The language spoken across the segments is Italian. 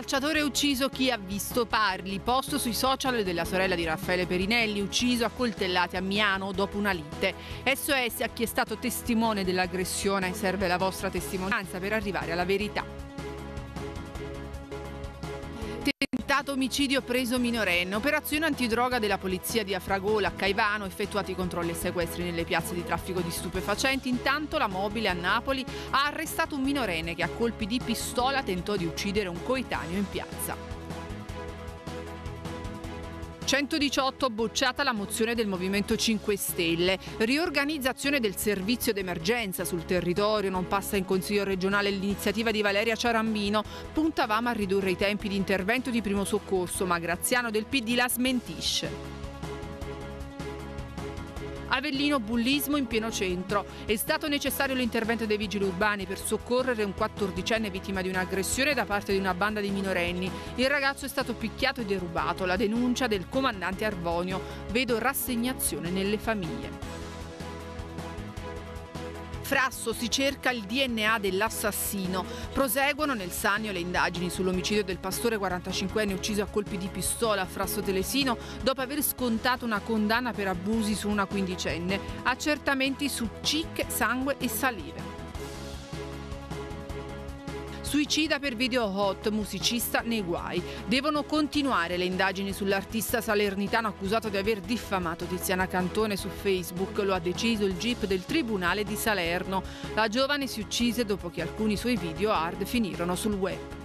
calciatore ucciso chi ha visto parli, post sui social della sorella di Raffaele Perinelli, ucciso a coltellate a Miano dopo una lite. SOS a chi è stato testimone dell'aggressione, serve la vostra testimonianza per arrivare alla verità tentato omicidio preso minorenne, operazione antidroga della polizia di Afragola a Caivano, effettuati controlli e sequestri nelle piazze di traffico di stupefacenti. Intanto la mobile a Napoli ha arrestato un minorenne che a colpi di pistola tentò di uccidere un coetaneo in piazza. 118 bocciata la mozione del Movimento 5 Stelle, riorganizzazione del servizio d'emergenza sul territorio, non passa in Consiglio regionale l'iniziativa di Valeria Ciarambino, puntavamo a ridurre i tempi di intervento di primo soccorso, ma Graziano del PD la smentisce. Avellino bullismo in pieno centro. È stato necessario l'intervento dei vigili urbani per soccorrere un 14enne vittima di un'aggressione da parte di una banda di minorenni. Il ragazzo è stato picchiato e derubato. La denuncia del comandante Arvonio. Vedo rassegnazione nelle famiglie. Frasso si cerca il DNA dell'assassino. Proseguono nel Sannio le indagini sull'omicidio del pastore 45enne ucciso a colpi di pistola a Frasso Telesino dopo aver scontato una condanna per abusi su una quindicenne. Accertamenti su CIC, sangue e salive. Suicida per video hot, musicista nei guai. Devono continuare le indagini sull'artista salernitano accusato di aver diffamato Tiziana Cantone su Facebook. Lo ha deciso il GIP del Tribunale di Salerno. La giovane si uccise dopo che alcuni suoi video hard finirono sul web.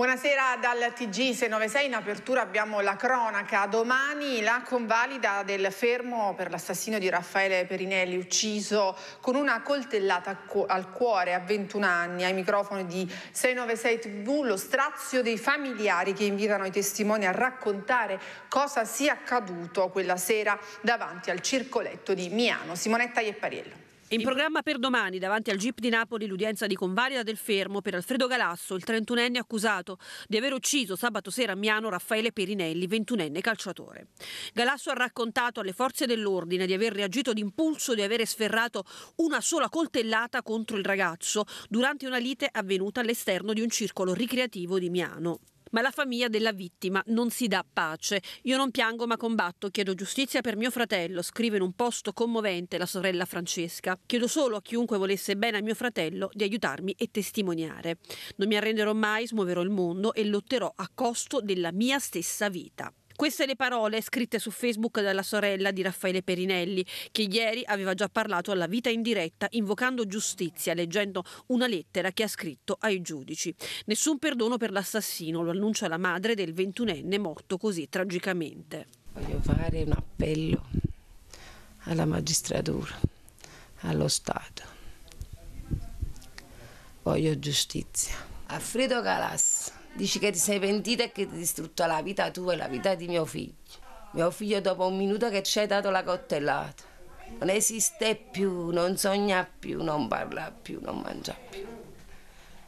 Buonasera dal TG696, in apertura abbiamo la cronaca. Domani la convalida del fermo per l'assassino di Raffaele Perinelli, ucciso con una coltellata al cuore a 21 anni. Ai microfoni di 696 TV lo strazio dei familiari che invitano i testimoni a raccontare cosa sia accaduto quella sera davanti al circoletto di Miano. Simonetta Iepariello. In programma per domani, davanti al GIP di Napoli, l'udienza di convalida del fermo per Alfredo Galasso, il 31enne accusato di aver ucciso sabato sera a Miano Raffaele Perinelli, 21enne calciatore. Galasso ha raccontato alle forze dell'ordine di aver reagito d'impulso, di aver sferrato una sola coltellata contro il ragazzo durante una lite avvenuta all'esterno di un circolo ricreativo di Miano. Ma la famiglia della vittima non si dà pace. Io non piango ma combatto, chiedo giustizia per mio fratello, scrive in un posto commovente la sorella Francesca. Chiedo solo a chiunque volesse bene a mio fratello di aiutarmi e testimoniare. Non mi arrenderò mai, smuoverò il mondo e lotterò a costo della mia stessa vita. Queste le parole scritte su Facebook dalla sorella di Raffaele Perinelli, che ieri aveva già parlato alla vita in diretta invocando giustizia, leggendo una lettera che ha scritto ai giudici. Nessun perdono per l'assassino, lo annuncia la madre del ventunenne morto così tragicamente. Voglio fare un appello alla magistratura, allo Stato. Voglio giustizia. A Frido Galas dici che ti sei pentita e che ti hai distrutto la vita tua e la vita di mio figlio. Mio figlio dopo un minuto che ci hai dato la cottellata, non esiste più, non sogna più, non parla più, non mangia più.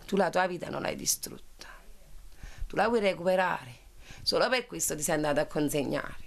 Tu la tua vita non l'hai distrutta, tu la vuoi recuperare, solo per questo ti sei andata a consegnare.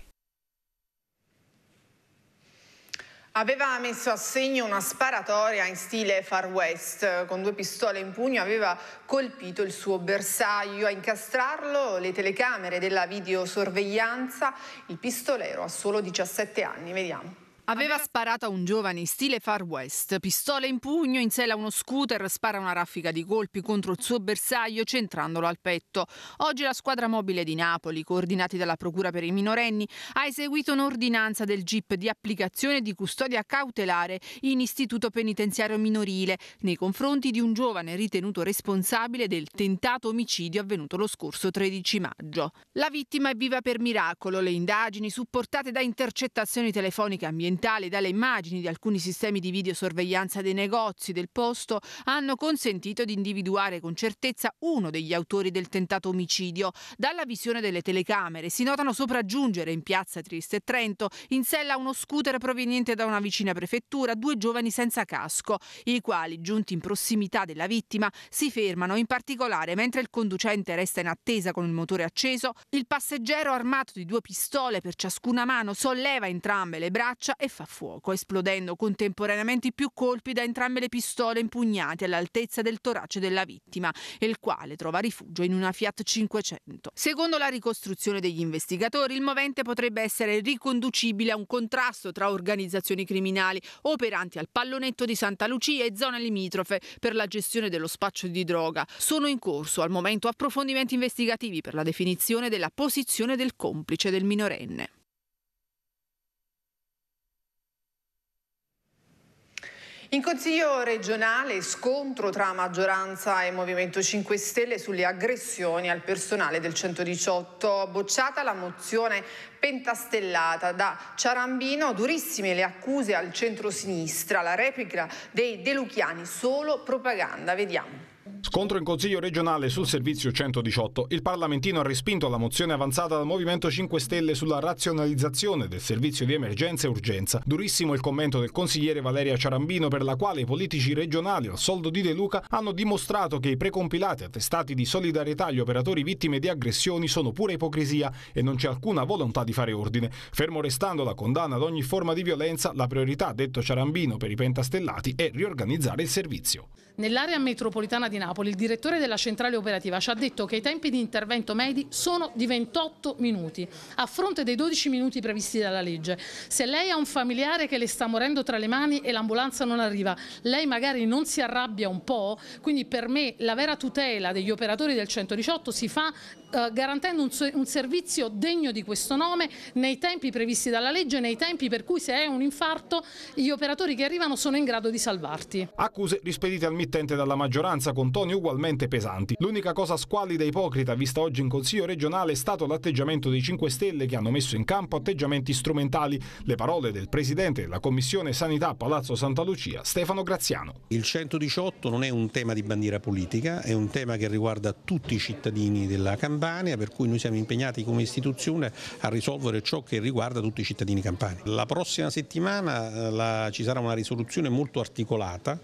Aveva messo a segno una sparatoria in stile Far West, con due pistole in pugno aveva colpito il suo bersaglio, a incastrarlo le telecamere della videosorveglianza, il pistolero ha solo 17 anni, vediamo. Aveva sparato a un giovane in stile Far West, pistola in pugno, in sella uno scooter, spara una raffica di colpi contro il suo bersaglio centrandolo al petto. Oggi la squadra mobile di Napoli, coordinati dalla Procura per i minorenni, ha eseguito un'ordinanza del GIP di applicazione di custodia cautelare in istituto penitenziario minorile nei confronti di un giovane ritenuto responsabile del tentato omicidio avvenuto lo scorso 13 maggio. La vittima è viva per miracolo, le indagini supportate da intercettazioni telefoniche ambientali strumentali dalle immagini di alcuni sistemi di videosorveglianza dei negozi del posto hanno consentito di individuare con certezza uno degli autori del tentato omicidio. Dalla visione delle telecamere si notano sopraggiungere in piazza Triste Trento in sella uno scooter proveniente da una vicina prefettura due giovani senza casco, i quali giunti in prossimità della vittima si fermano in particolare mentre il conducente resta in attesa con il motore acceso, il passeggero armato di due pistole per ciascuna mano solleva entrambe le braccia e fa fuoco, esplodendo contemporaneamente più colpi da entrambe le pistole impugnate all'altezza del torace della vittima, il quale trova rifugio in una Fiat 500. Secondo la ricostruzione degli investigatori, il movente potrebbe essere riconducibile a un contrasto tra organizzazioni criminali operanti al pallonetto di Santa Lucia e zone limitrofe per la gestione dello spaccio di droga. Sono in corso al momento approfondimenti investigativi per la definizione della posizione del complice del minorenne. In Consiglio regionale scontro tra maggioranza e Movimento 5 Stelle sulle aggressioni al personale del 118. Bocciata la mozione pentastellata da Ciarambino, durissime le accuse al centro-sinistra, la replica dei deluchiani, solo propaganda. Vediamo. Scontro in Consiglio regionale sul servizio 118. Il parlamentino ha respinto la mozione avanzata dal Movimento 5 Stelle sulla razionalizzazione del servizio di emergenza e urgenza. Durissimo il commento del consigliere Valeria Ciarambino per la quale i politici regionali al soldo di De Luca hanno dimostrato che i precompilati attestati di solidarietà agli operatori vittime di aggressioni sono pura ipocrisia e non c'è alcuna volontà di fare ordine. Fermo restando la condanna ad ogni forma di violenza, la priorità, detto Ciarambino per i pentastellati, è riorganizzare il servizio. Nell'area metropolitana di Napoli il direttore della centrale operativa ci ha detto che i tempi di intervento medi sono di 28 minuti, a fronte dei 12 minuti previsti dalla legge. Se lei ha un familiare che le sta morendo tra le mani e l'ambulanza non arriva, lei magari non si arrabbia un po'? Quindi per me la vera tutela degli operatori del 118 si fa eh, garantendo un, un, servizio degno di questo nome nei tempi previsti dalla legge, nei tempi per cui se è un infarto gli operatori che arrivano sono in grado di salvarti. Accuse rispedite al mittente dalla maggioranza con toni ugualmente pesanti. L'unica cosa squallida e ipocrita vista oggi in Consiglio regionale è stato l'atteggiamento dei 5 Stelle che hanno messo in campo atteggiamenti strumentali. Le parole del Presidente della Commissione Sanità Palazzo Santa Lucia, Stefano Graziano. Il 118 non è un tema di bandiera politica, è un tema che riguarda tutti i cittadini della Campania Campania per cui noi siamo impegnati come istituzione a risolvere ciò che riguarda tutti i cittadini campani. La prossima settimana eh, la, ci sarà una risoluzione molto articolata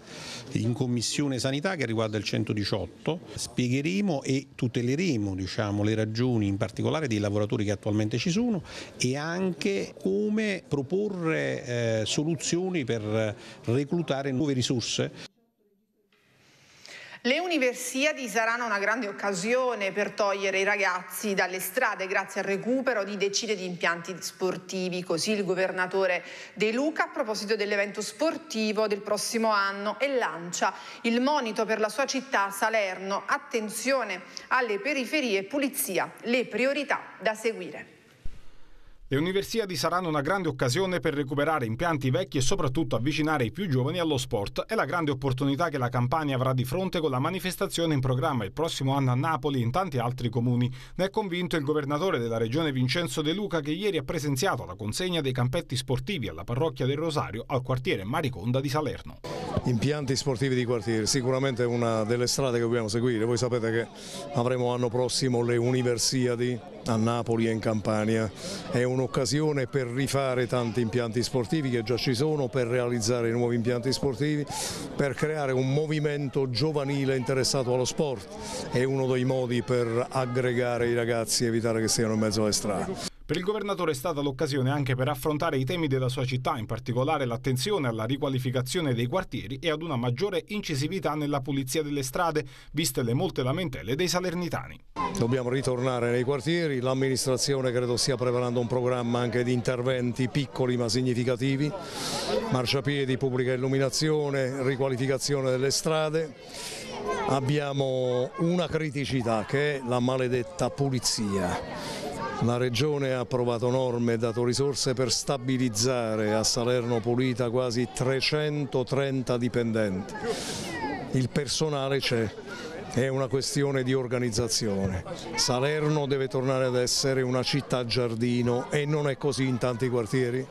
in Commissione Sanità che riguarda il 118, spiegheremo e tuteleremo diciamo, le ragioni in particolare dei lavoratori che attualmente ci sono e anche come proporre eh, soluzioni per eh, reclutare nuove risorse. Le Universiadi saranno una grande occasione per togliere i ragazzi dalle strade grazie al recupero di decine di impianti sportivi, così il governatore De Luca a proposito dell'evento sportivo del prossimo anno e lancia il monito per la sua città Salerno, attenzione alle periferie pulizia, le priorità da seguire. Le universiadi saranno una grande occasione per recuperare impianti vecchi e soprattutto avvicinare i più giovani allo sport. È la grande opportunità che la Campania avrà di fronte con la manifestazione in programma il prossimo anno a Napoli e in tanti altri comuni. Ne è convinto il governatore della regione Vincenzo De Luca che ieri ha presenziato la consegna dei campetti sportivi alla parrocchia del Rosario al quartiere Mariconda di Salerno. Impianti sportivi di quartiere, sicuramente una delle strade che dobbiamo seguire. Voi sapete che avremo l'anno prossimo le universiadi a Napoli e in Campania. È un'occasione per rifare tanti impianti sportivi che già ci sono, per realizzare nuovi impianti sportivi, per creare un movimento giovanile interessato allo sport. È uno dei modi per aggregare i ragazzi e evitare che siano in mezzo alle strade. Per il governatore è stata l'occasione anche per affrontare i temi della sua città, in particolare l'attenzione alla riqualificazione dei quartieri e ad una maggiore incisività nella pulizia delle strade, viste le molte lamentele dei salernitani. Dobbiamo ritornare nei quartieri, l'amministrazione credo stia preparando un programma anche di interventi piccoli ma significativi, marciapiedi, pubblica illuminazione, riqualificazione delle strade. Abbiamo una criticità che è la maledetta pulizia la Regione ha approvato norme e dato risorse per stabilizzare a Salerno Pulita quasi 330 dipendenti. Il personale c'è, è una questione di organizzazione. Salerno deve tornare ad essere una città giardino e non è così in tanti quartieri.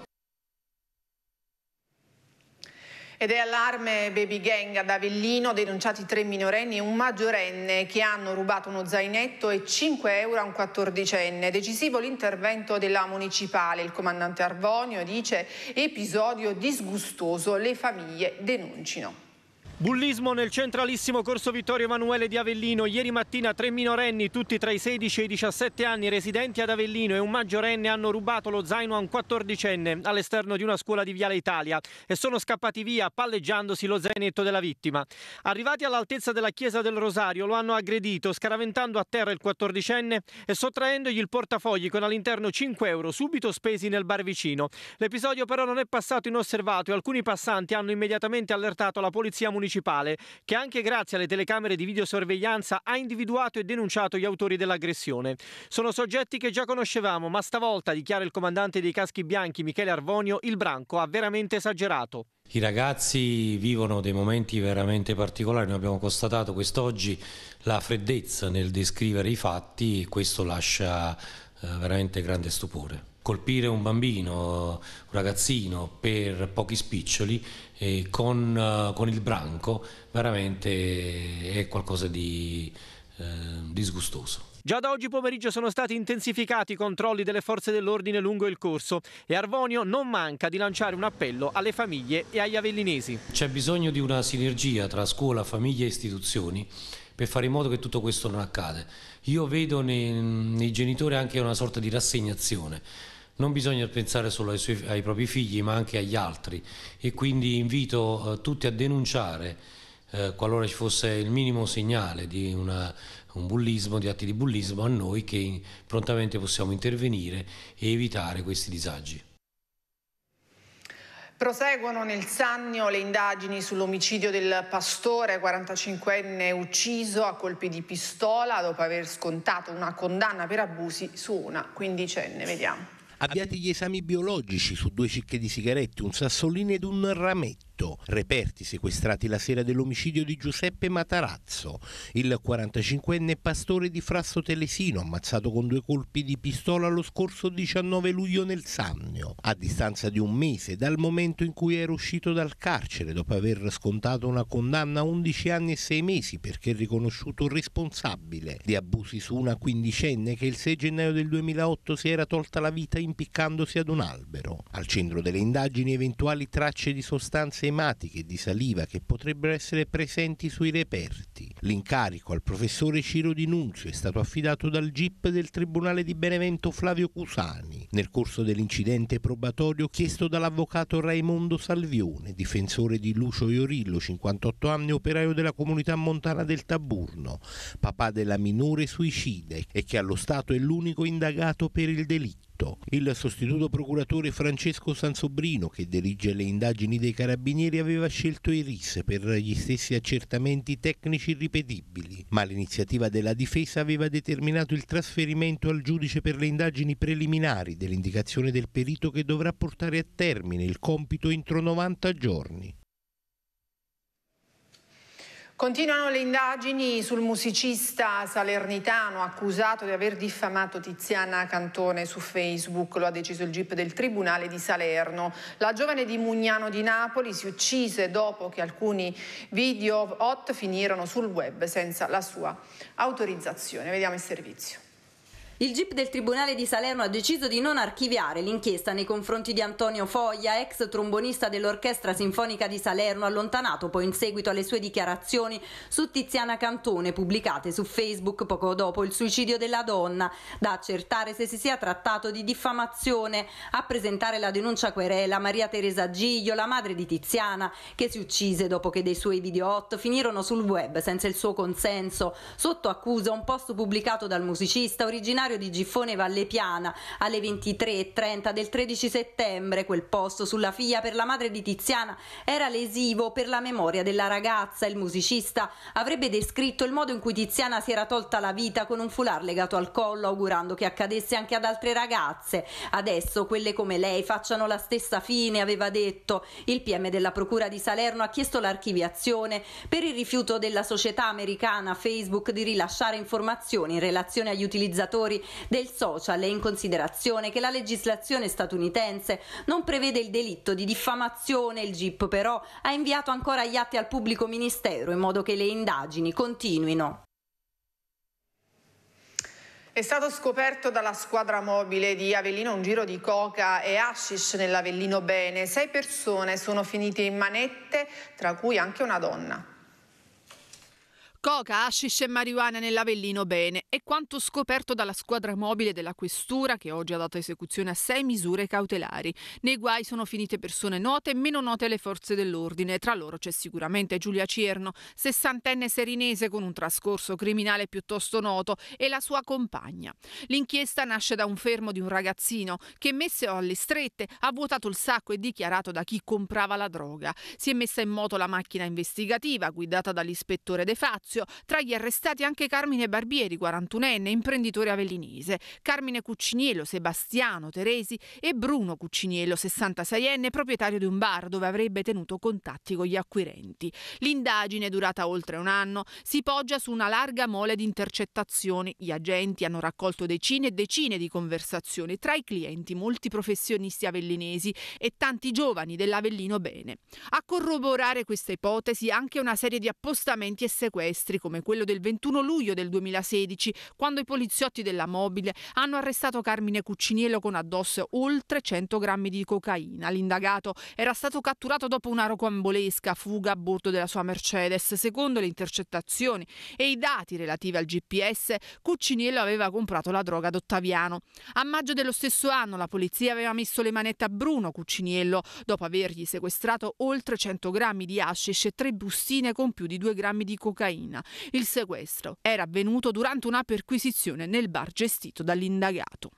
Ed è allarme baby gang ad Avellino, denunciati tre minorenni e un maggiorenne che hanno rubato uno zainetto e 5 euro a un quattordicenne. Decisivo l'intervento della municipale. Il comandante Arvonio dice episodio disgustoso, le famiglie denunciano. Bullismo nel centralissimo corso Vittorio Emanuele di Avellino. Ieri mattina tre minorenni, tutti tra i 16 e i 17 anni, residenti ad Avellino e un maggiorenne hanno rubato lo zaino a un quattordicenne all'esterno di una scuola di Viale Italia e sono scappati via palleggiandosi lo zainetto della vittima. Arrivati all'altezza della chiesa del Rosario lo hanno aggredito, scaraventando a terra il quattordicenne e sottraendogli il portafogli con all'interno 5 euro subito spesi nel bar vicino. L'episodio però non è passato inosservato e alcuni passanti hanno immediatamente allertato la polizia municipale municipale che anche grazie alle telecamere di videosorveglianza ha individuato e denunciato gli autori dell'aggressione. Sono soggetti che già conoscevamo, ma stavolta, dichiara il comandante dei caschi bianchi Michele Arvonio, il branco ha veramente esagerato. I ragazzi vivono dei momenti veramente particolari, noi abbiamo constatato quest'oggi la freddezza nel descrivere i fatti e questo lascia eh, veramente grande stupore colpire un bambino, un ragazzino per pochi spiccioli eh, con, eh, con, il branco veramente è qualcosa di eh, disgustoso. Già da oggi pomeriggio sono stati intensificati i controlli delle forze dell'ordine lungo il corso e Arvonio non manca di lanciare un appello alle famiglie e agli avellinesi. C'è bisogno di una sinergia tra scuola, famiglia e istituzioni per fare in modo che tutto questo non accada. Io vedo nei, nei genitori anche una sorta di rassegnazione, non bisogna pensare solo ai, suoi, ai propri figli ma anche agli altri e quindi invito eh, tutti a denunciare eh, qualora ci fosse il minimo segnale di una, un bullismo, di atti di bullismo a noi che prontamente possiamo intervenire e evitare questi disagi. Proseguono nel Sannio le indagini sull'omicidio del pastore 45enne ucciso a colpi di pistola dopo aver scontato una condanna per abusi su una quindicenne. Vediamo. Abbiate gli esami biologici su due cicche di sigarette, un sassolino ed un rametto furto, reperti sequestrati la sera dell'omicidio di Giuseppe Matarazzo, il 45enne pastore di Frasso Telesino ammazzato con due colpi di pistola lo scorso 19 luglio nel Sannio, a distanza di un mese dal momento in cui era uscito dal carcere dopo aver scontato una condanna a 11 anni e 6 mesi perché riconosciuto responsabile di abusi su una quindicenne che il 6 gennaio del 2008 si era tolta la vita impiccandosi ad un albero. Al centro delle indagini eventuali tracce di sostanze emblematiche di saliva che potrebbero essere presenti sui reperti. L'incarico al professore Ciro Di Nunzio è stato affidato dal GIP del Tribunale di Benevento Flavio Cusani nel corso dell'incidente probatorio chiesto dall'avvocato Raimondo Salvione, difensore di Lucio Iorillo, 58 anni, operaio della comunità montana del Taburno, papà della minore suicida e che allo Stato è l'unico indagato per il delitto tutto. Il sostituto procuratore Francesco Sansobrino, che dirige le indagini dei carabinieri, aveva scelto i RIS per gli stessi accertamenti tecnici ripetibili, ma l'iniziativa della difesa aveva determinato il trasferimento al giudice per le indagini preliminari dell'indicazione del perito che dovrà portare a termine il compito entro 90 giorni. Continuano le indagini sul musicista salernitano accusato di aver diffamato Tiziana Cantone su Facebook, lo ha deciso il GIP del Tribunale di Salerno. La giovane di Mugnano di Napoli si uccise dopo che alcuni video hot finirono sul web senza la sua autorizzazione. Vediamo il servizio. Il GIP del Tribunale di Salerno ha deciso di non archiviare l'inchiesta nei confronti di Antonio Foglia, ex trombonista dell'Orchestra Sinfonica di Salerno, allontanato poi in seguito alle sue dichiarazioni su Tiziana Cantone pubblicate su Facebook poco dopo il suicidio della donna, da accertare se si sia trattato di diffamazione. A presentare la denuncia querela Maria Teresa Giglio, la madre di Tiziana, che si uccise dopo che dei suoi video hot finirono sul web senza il suo consenso, sotto accusa un post pubblicato dal musicista originario all'orario di Giffone Valle Piana alle 23.30 del 13 settembre. Quel posto sulla figlia per la madre di Tiziana era lesivo per la memoria della ragazza. Il musicista avrebbe descritto il modo in cui Tiziana si era tolta la vita con un foulard legato al collo, augurando che accadesse anche ad altre ragazze. Adesso quelle come lei facciano la stessa fine, aveva detto. Il PM della Procura di Salerno ha chiesto l'archiviazione per il rifiuto della società americana Facebook di rilasciare informazioni in relazione agli utilizzatori del social e in considerazione che la legislazione statunitense non prevede il delitto di diffamazione, il GIP però ha inviato ancora gli atti al pubblico ministero in modo che le indagini continuino. È stato scoperto dalla squadra mobile di Avellino un giro di coca e hashish nell'Avellino Bene. Sei persone sono finite in manette, tra cui anche una donna. Coca, hashish e marijuana nell'Avellino bene è quanto scoperto dalla squadra mobile della Questura che oggi ha dato esecuzione a sei misure cautelari. Nei guai sono finite persone note e meno note le forze dell'ordine. Tra loro c'è sicuramente Giulia Cierno, sessantenne serinese con un trascorso criminale piuttosto noto, e la sua compagna. L'inchiesta nasce da un fermo di un ragazzino che, messe alle strette, ha vuotato il sacco e dichiarato da chi comprava la droga. Si è messa in moto la macchina investigativa guidata dall'ispettore De Fazio Cutuzio. Tra gli arrestati anche Carmine Barbieri, 41enne, imprenditore avellinese, Carmine Cucciniello, Sebastiano Teresi e Bruno Cucciniello, 66enne, proprietario di un bar dove avrebbe tenuto contatti con gli acquirenti. L'indagine, durata oltre un anno, si poggia su una larga mole di intercettazioni. Gli agenti hanno raccolto decine e decine di conversazioni tra i clienti, molti professionisti avellinesi e tanti giovani dell'Avellino Bene. A corroborare questa ipotesi anche una serie di appostamenti e sequestri silvestri come quello del 21 luglio del 2016, quando i poliziotti della mobile hanno arrestato Carmine Cucciniello con addosso oltre 100 grammi di cocaina. L'indagato era stato catturato dopo una rocambolesca fuga a bordo della sua Mercedes. Secondo le intercettazioni e i dati relativi al GPS, Cucciniello aveva comprato la droga ad Ottaviano. A maggio dello stesso anno la polizia aveva messo le manette a Bruno Cucciniello dopo avergli sequestrato oltre 100 grammi di hashish e tre bustine con più di 2 grammi di cocaina. Messina. Il sequestro era avvenuto durante una perquisizione nel bar gestito dall'indagato.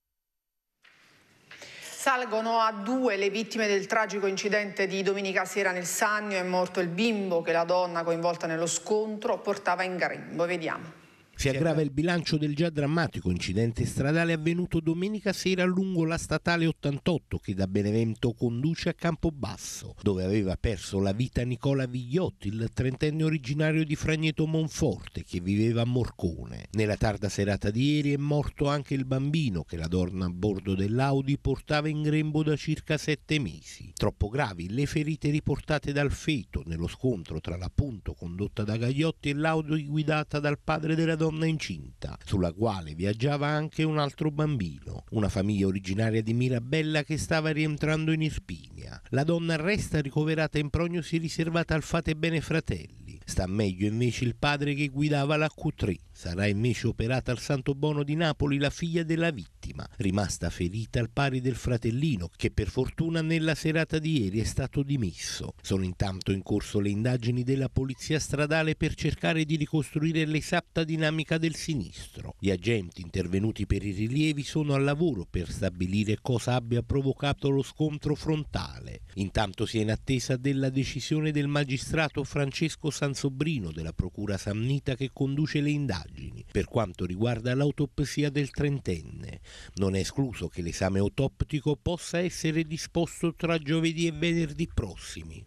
Salgono a due le vittime del tragico incidente di domenica sera nel Sannio. È morto il bimbo che la donna coinvolta nello scontro portava in grembo. Vediamo. Si aggrava il bilancio del già drammatico incidente stradale avvenuto domenica sera lungo la statale 88 che da Benevento conduce a Campobasso, dove aveva perso la vita Nicola Vigliotti, il trentenne originario di Fragneto Monforte che viveva a Morcone. Nella tarda serata di ieri è morto anche il bambino che la donna a bordo dell'Audi portava in grembo da circa sette mesi. Troppo gravi le ferite riportate dal feto nello scontro tra l'appunto condotta da Gagliotti e l'Audi guidata dal padre della donna donna incinta, sulla quale viaggiava anche un altro bambino, una famiglia originaria di Mirabella che stava rientrando in Irpinia. La donna resta ricoverata in prognosi riservata al Fate Bene Fratelli. Sta meglio invece il padre che guidava la Q3. Sarà invece operata al Santo Bono di Napoli la figlia della vittima, rimasta ferita al pari del fratellino, che per fortuna nella serata di ieri è stato dimesso. Sono intanto in corso le indagini della polizia stradale per cercare di ricostruire l'esatta dinamica del sinistro. Gli agenti intervenuti per i rilievi sono al lavoro per stabilire cosa abbia provocato lo scontro frontale. Intanto si è in attesa della decisione del magistrato Francesco Sansobrino della Procura Samnita che conduce le indagini indagini. Per quanto riguarda l'autopsia del trentenne, non è escluso che l'esame autoptico possa essere disposto tra giovedì e venerdì prossimi.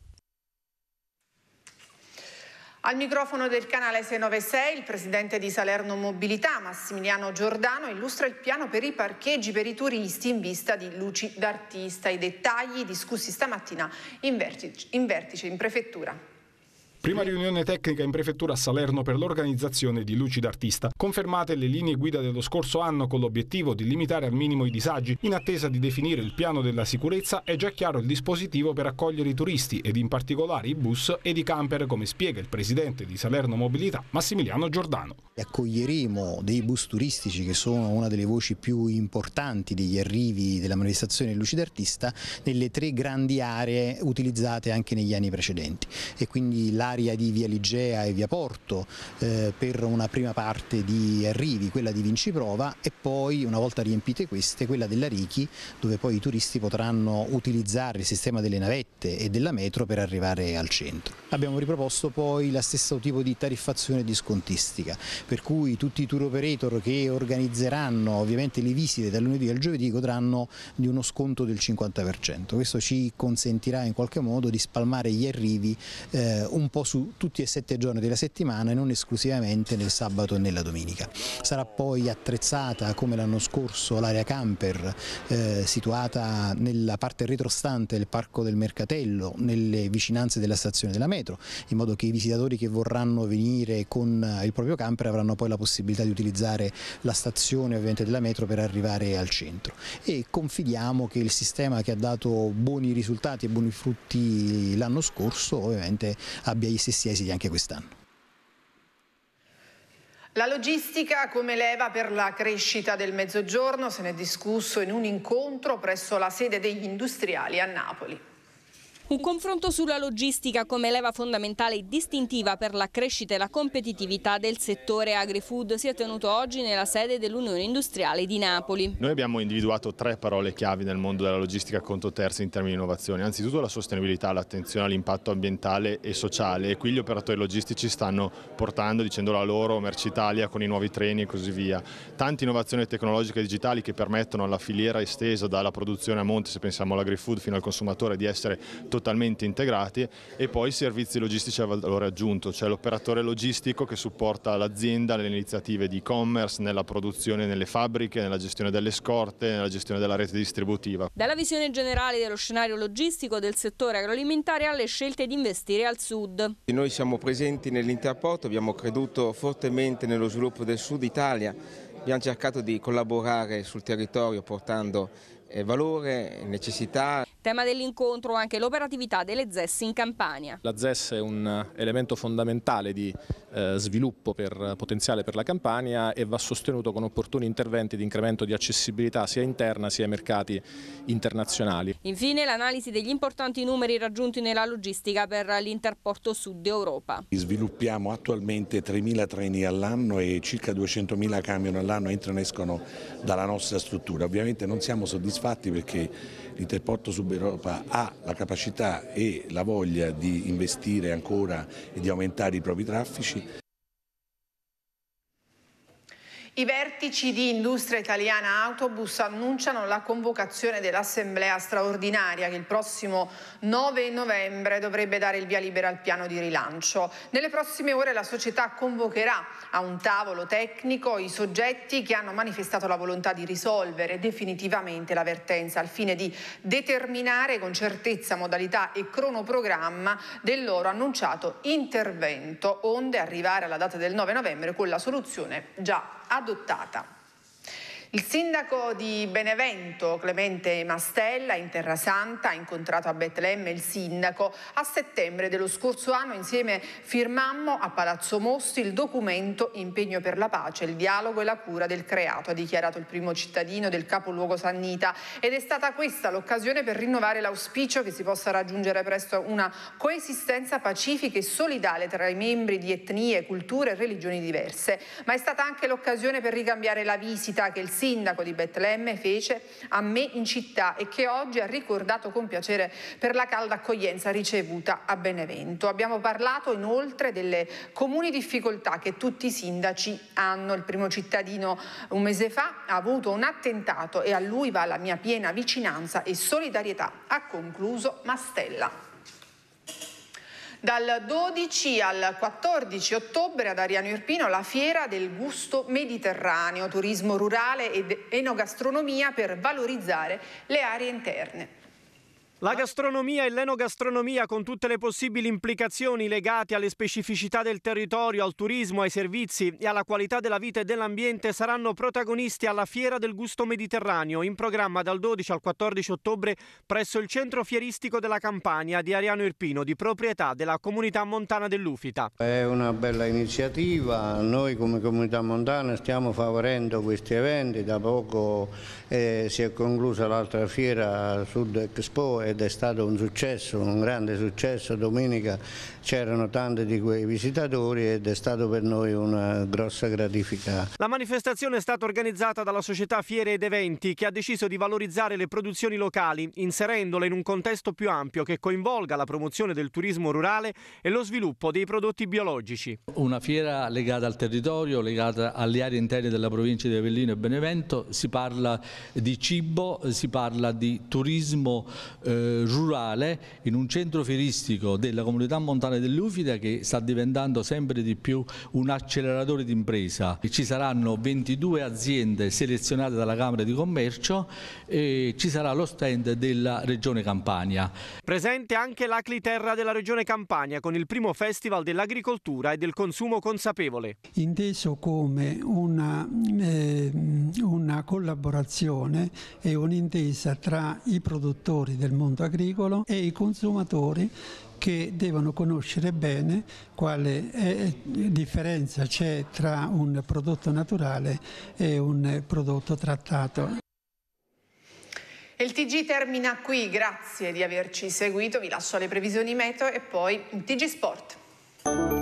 Al microfono del canale 696 il presidente di Salerno Mobilità Massimiliano Giordano illustra il piano per i parcheggi per i turisti in vista di luci d'artista. I dettagli discussi stamattina in vertice in, vertice in prefettura. Prima riunione tecnica in prefettura a Salerno per l'organizzazione di Lucid Artista. Confermate le linee guida dello scorso anno con l'obiettivo di limitare al minimo i disagi. In attesa di definire il piano della sicurezza è già chiaro il dispositivo per accogliere i turisti ed in particolare i bus ed i camper come spiega il presidente di Salerno Mobilità Massimiliano Giordano. Accoglieremo dei bus turistici che sono una delle voci più importanti degli arrivi della manifestazione Lucid Artista nelle tre grandi aree utilizzate anche negli anni precedenti e quindi l'area l'area di via Ligea e via Porto eh, per una prima parte di arrivi, quella di Vinci Prova e poi una volta riempite queste quella della Richi dove poi i turisti potranno utilizzare il sistema delle navette e della metro per arrivare al centro. Abbiamo riproposto poi la stesso tipo di tariffazione e di scontistica per cui tutti i tour operator che organizzeranno ovviamente le visite dal lunedì al giovedì godranno di uno sconto del 50%. Questo ci consentirà in qualche modo di spalmare gli arrivi eh, un po' su tutti e sette giorni della settimana e non esclusivamente nel sabato e nella domenica. Sarà poi attrezzata come l'anno scorso l'area camper eh, situata nella parte retrostante del parco del Mercatello, nelle vicinanze della stazione della metro, in modo che i visitatori che vorranno venire con eh, il proprio camper avranno poi la possibilità di utilizzare la stazione ovviamente della metro per arrivare al centro e confidiamo che il sistema che ha dato buoni risultati e buoni frutti l'anno scorso ovviamente abbia abbia gli stessi esiti anche quest'anno. La logistica come leva per la crescita del mezzogiorno se ne è discusso in un incontro presso la sede degli industriali a Napoli. Un confronto sulla logistica come leva fondamentale e distintiva per la crescita e la competitività del settore agri-food si è tenuto oggi nella sede dell'Unione Industriale di Napoli. Noi abbiamo individuato tre parole chiavi nel mondo della logistica conto terzi in termini di innovazione. Anzitutto la sostenibilità, l'attenzione all'impatto ambientale e sociale e qui gli operatori logistici stanno portando, dicendo la loro, Mercitalia con i nuovi treni e così via. Tante innovazioni tecnologiche e digitali che permettono alla filiera estesa dalla produzione a monte, se pensiamo all'agri-food fino al consumatore, di essere totalmente integrati e poi servizi logistici a valore aggiunto, cioè l'operatore logistico che supporta l'azienda nelle iniziative di e-commerce, nella produzione nelle fabbriche, nella gestione delle scorte, nella gestione della rete distributiva. Dalla visione generale dello scenario logistico del settore agroalimentare alle scelte di investire al sud. Noi siamo presenti nell'interporto, abbiamo creduto fortemente nello sviluppo del sud Italia, abbiamo cercato di collaborare sul territorio portando eh, valore, necessità. Tema dell'incontro anche l'operatività delle ZES in Campania. La ZES è un eh, elemento fondamentale di eh, sviluppo per, potenziale per la Campania e va sostenuto con opportuni interventi di incremento di accessibilità sia interna sia ai mercati internazionali. Infine l'analisi degli importanti numeri raggiunti nella logistica per l'interporto sud Europa. Sviluppiamo attualmente 3.000 treni all'anno e circa 200.000 camion all'anno entrano e escono dalla nostra struttura. Ovviamente non siamo soddisfatti perché L'interporto Sud-Europa ha la capacità e la voglia di investire ancora e di aumentare i propri traffici. I vertici di Industria Italiana Autobus annunciano la convocazione dell'assemblea straordinaria che il prossimo 9 novembre dovrebbe dare il via libera al piano di rilancio. Nelle prossime ore la società convocherà a un tavolo tecnico i soggetti che hanno manifestato la volontà di risolvere definitivamente l'avvertenza al fine di determinare con certezza modalità e cronoprogramma del loro annunciato intervento onde arrivare alla data del 9 novembre con la soluzione già adottata. Il sindaco di Benevento, Clemente Mastella, in Terra Santa, ha incontrato a Betlemme il sindaco. A settembre dello scorso anno insieme firmammo a Palazzo Mosti il documento Impegno per la pace, il dialogo e la cura del creato, ha dichiarato il primo cittadino del capoluogo Sannita. Ed è stata questa l'occasione per rinnovare l'auspicio che si possa raggiungere presto una coesistenza pacifica e solidale tra i membri di etnie, culture e religioni diverse. Ma è stata anche l'occasione per ricambiare la visita che il sindaco di Betlemme fece a me in città e che oggi ha ricordato con piacere per la calda accoglienza ricevuta a Benevento. Abbiamo parlato inoltre delle comuni difficoltà che tutti i sindaci hanno. Il primo cittadino un mese fa ha avuto un attentato e a lui va la mia piena vicinanza e solidarietà. Ha concluso Mastella. Dal 12 al 14 ottobre ad Ariano Irpino la fiera del gusto mediterraneo, turismo rurale ed enogastronomia per valorizzare le aree interne. La gastronomia e l'enogastronomia con tutte le possibili implicazioni legate alle specificità del territorio, al turismo, ai servizi e alla qualità della vita e dell'ambiente saranno protagonisti alla Fiera del Gusto Mediterraneo in programma dal 12 al 14 ottobre presso il centro fieristico della Campania di Ariano Irpino di proprietà della comunità montana dell'Ufita. È una bella iniziativa, noi come comunità montana stiamo favorendo questi eventi, da poco eh, si è conclusa l'altra fiera Sud Expo ed è stato un successo, un grande successo, domenica c'erano tanti di quei visitatori ed è stato per noi una grossa gratifica. La manifestazione è stata organizzata dalla società Fiere ed Eventi che ha deciso di valorizzare le produzioni locali inserendole in un contesto più ampio che coinvolga la promozione del turismo rurale e lo sviluppo dei prodotti biologici. Una fiera legata al territorio, legata alle aree interne della provincia di Avellino e Benevento, si parla di cibo, si parla di turismo eh, eh, rurale in un centro fieristico della comunità montana dell'Ufida che sta diventando sempre di più un acceleratore d'impresa. Ci saranno 22 aziende selezionate dalla Camera di Commercio e ci sarà lo stand della Regione Campania. Presente anche l'Acli Terra della Regione Campania con il primo Festival dell'Agricoltura e del Consumo Consapevole. Inteso come una, eh, una collaborazione e un'intesa tra i produttori del mondo mondo agricolo e i consumatori che devono conoscere bene quale eh, eh, differenza c'è tra un prodotto naturale e un prodotto trattato. Il TG termina qui, grazie di averci seguito, vi lascio alle previsioni meteo e poi TG Sport.